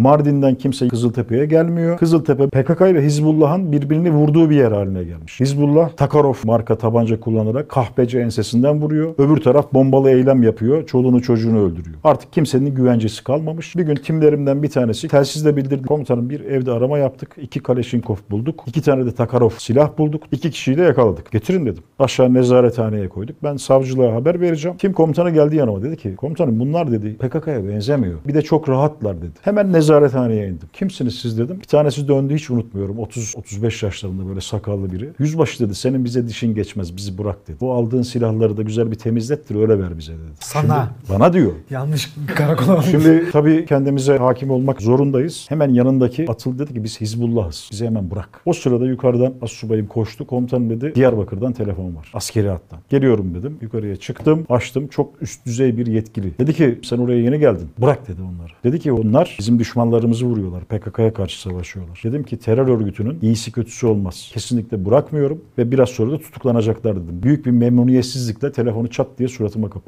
Mardin'den kimse Kızıltepe'ye gelmiyor. Kızıltepe PKK ile Hizbullah'ın birbirini vurduğu bir yer haline gelmiş. Hizbullah Takarov marka tabanca kullanarak kahpece ensesinden vuruyor. Öbür taraf bombalı eylem yapıyor. Çoluğunu çocuğunu öldürüyor. Artık kimsenin güvencesi kalmamış. Bir gün timlerimden bir tanesi telsizle bildirdi. Komutanım bir evde arama yaptık. İki Kaleşinkov bulduk. İki tane de Takarov silah bulduk. İki kişiyi de yakaladık. Getirin dedim. Aşağı nezarethaneye koyduk. Ben savcılığa haber vereceğim. Kim komutanı geldi yanıma dedi ki komutanım bunlar dedi PKK'ya benzemiyor. Bir de çok rahatlar dedi. Hemen nezarethaneye indim. Kimsiniz siz dedim. Bir tanesi döndü hiç unutmuyorum. 30-35 yaşlarında böyle sakallı biri. Yüzbaşı dedi senin bize dişin geçmez bizi bırak dedi. Bu aldığın silahları da güzel bir temizlettir öyle ver bize dedi. Sana. Şimdi, bana diyor. Yanlış karakola Şimdi tabii kendimize hakim olmak zorundayız. Hemen yanındaki atıl dedi ki biz Hizbullah'ız. Bizi hemen bırak. O sırada yukarıdan as subayım koştu. Komutanım dedi Diyarbakır'dan telefon telefonum var. Askeri hatta. Geliyorum dedim. Yukarıya çıktım. Açtım. Çok üst düzey bir yetkili. Dedi ki sen oraya yeni geldin. Bırak dedi onları. Dedi ki onlar bizim düşmanlarımızı vuruyorlar. PKK'ya karşı savaşıyorlar. Dedim ki terör örgütünün iyisi kötüsü olmaz. Kesinlikle bırakmıyorum ve biraz sonra da tutuklanacaklar dedim. Büyük bir memnuniyetsizlikle telefonu çat diye suratıma kapattım.